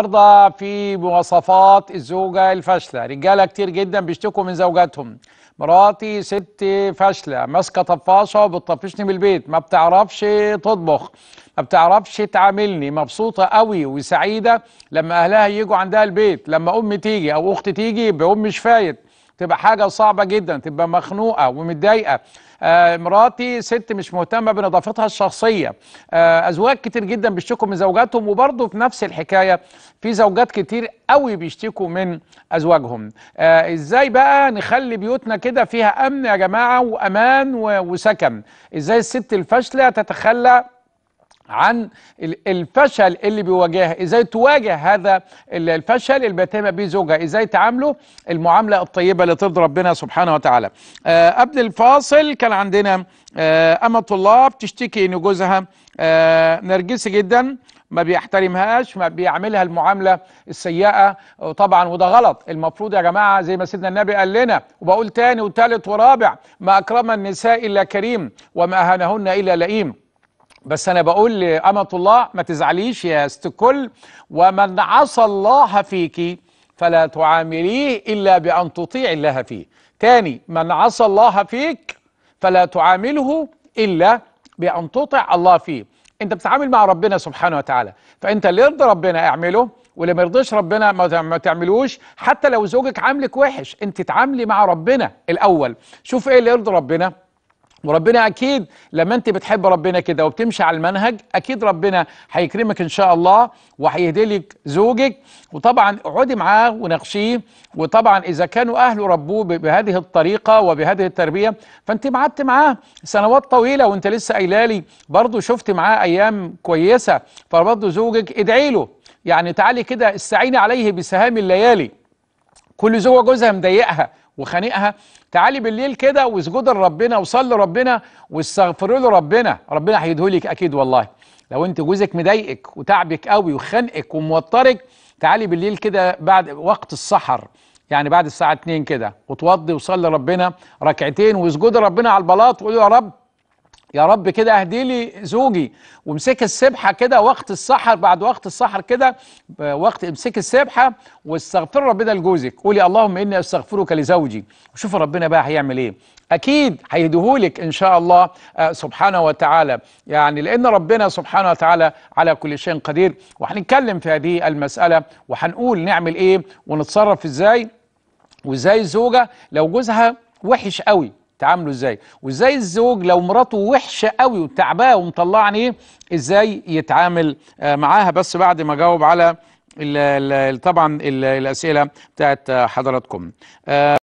النهارده في مواصفات الزوجه الفاشله رجاله كتير جدا بيشتكوا من زوجاتهم مراتي ست فاشله ماسكه طفاشه وبتطفشني من البيت ما بتعرفش تطبخ ما بتعرفش تعاملني مبسوطه قوي وسعيده لما اهلها يجوا عندها البيت لما امي تيجي او اختي تيجي بقوم مش فايت تبقى حاجه صعبه جدا تبقى مخنوقه ومتضايقه آه مراتي ست مش مهتمه بنظافتها الشخصيه آه ازواج كتير جدا بيشتكوا من زوجاتهم وبرضه في نفس الحكايه في زوجات كتير قوي بيشتكوا من ازواجهم آه ازاي بقى نخلي بيوتنا كده فيها امن يا جماعه وامان وسكن ازاي الست الفاشله تتخلى عن الفشل اللي بيواجهها ازاي تواجه هذا الفشل اللي بيتم به زوجها ازاي تعامله المعامله الطيبه اللي ترضي ربنا سبحانه وتعالى آه قبل الفاصل كان عندنا آه اما طلاب بتشتكي ان جوزها آه نرجسي جدا ما بيحترمهاش ما بيعملها المعامله السيئه طبعا وده غلط المفروض يا جماعه زي ما سيدنا النبي قال لنا وبقول تاني وتالت ورابع ما اكرم النساء الا كريم وما اهانهن الا لئيم بس أنا بقول لأمة الله ما تزعليش يا ست الكل ومن عصى الله فيك فلا تعامليه إلا بأن تطيع الله فيه تاني من عصى الله فيك فلا تعامله إلا بأن تطع الله فيه أنت بتتعامل مع ربنا سبحانه وتعالى فأنت اللي يرضى ربنا اعمله واللي ما يرضيش ربنا ما تعملوش حتى لو زوجك عاملك وحش أنت تعاملي مع ربنا الأول شوف إيه اللي يرضي ربنا وربنا اكيد لما انت بتحب ربنا كده وبتمشي على المنهج اكيد ربنا هيكرمك ان شاء الله وهيهدي لك زوجك وطبعا اقعدي معاه وناقشيه وطبعا اذا كانوا اهله ربوه بهذه الطريقه وبهذه التربيه فانت قعدت معاه سنوات طويله وانت لسه قايله لي برضه شفت معاه ايام كويسه فبرضه زوجك ادعي له يعني تعالي كده استعيني عليه بسهام الليالي كل زوجه جوزها مضايقها وخانقها تعالي بالليل كده واسجدي لربنا وصلي لربنا واستغفري له ربنا ربنا هيديهولك اكيد والله لو انت جوزك مضايقك وتعبك قوي وخانقك وموترك تعالي بالليل كده بعد وقت السحر يعني بعد الساعه 2 كده وتوضي وصلي ربنا ركعتين واسجدي ربنا على البلاط وقول يا رب يا رب كده اهدي لي زوجي وامسك السبحه كده وقت السحر بعد وقت السحر كده وقت امسك السبحه واستغفر ربنا لجوزك قولي اللهم اني استغفرك لزوجي وشوف ربنا بقى هيعمل ايه اكيد هيدهولك ان شاء الله آه، سبحانه وتعالى يعني لان ربنا سبحانه وتعالى على كل شيء قدير وهنتكلم في هذه المساله وهنقول نعمل ايه ونتصرف ازاي وازاي الزوجه لو جوزها وحش قوي تعامله ازاي وازاي الزوج لو مراته وحشه قوي وتعباه ومطلعه عينيه ازاي يتعامل آه، معاها بس بعد ما جاوب على الـ الـ طبعا الـ الاسئله بتاعت آه، حضراتكم آه،